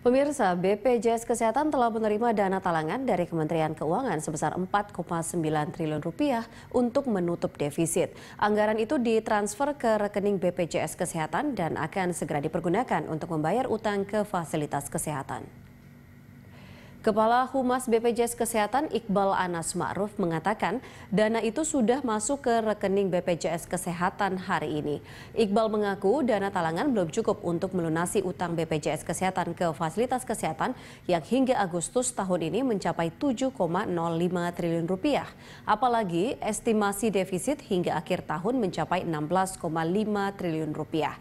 Pemirsa, BPJS Kesehatan telah menerima dana talangan dari Kementerian Keuangan sebesar 4,9 triliun rupiah untuk menutup defisit. Anggaran itu ditransfer ke rekening BPJS Kesehatan dan akan segera dipergunakan untuk membayar utang ke fasilitas kesehatan. Kepala Humas BPJS Kesehatan Iqbal Anas Ma'ruf mengatakan dana itu sudah masuk ke rekening BPJS Kesehatan hari ini. Iqbal mengaku dana talangan belum cukup untuk melunasi utang BPJS Kesehatan ke fasilitas kesehatan yang hingga Agustus tahun ini mencapai 7,05 triliun rupiah. Apalagi estimasi defisit hingga akhir tahun mencapai 16,5 triliun rupiah.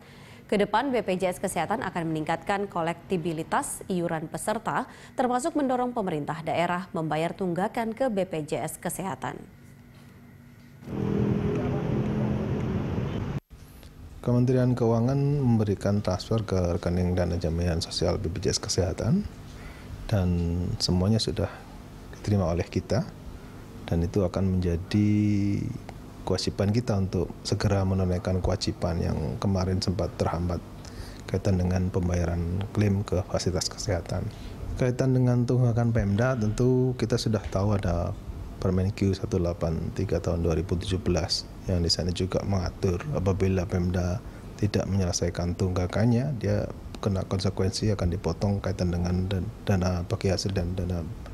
Ke depan, BPJS Kesehatan akan meningkatkan kolektibilitas iuran peserta, termasuk mendorong pemerintah daerah membayar tunggakan ke BPJS Kesehatan. Kementerian Keuangan memberikan transfer ke rekening dana jaminan sosial BPJS Kesehatan dan semuanya sudah diterima oleh kita dan itu akan menjadi kewajiban kita untuk segera menunaikan kewajiban yang kemarin sempat terhambat kaitan dengan pembayaran klaim ke fasilitas kesehatan. Kaitan dengan tunggakan Pemda tentu kita sudah tahu ada Permen Q 183 tahun 2017 yang di sana juga mengatur apabila Pemda tidak menyelesaikan tunggakannya dia kena konsekuensi akan dipotong kaitan dengan dana bagi hasil dan dana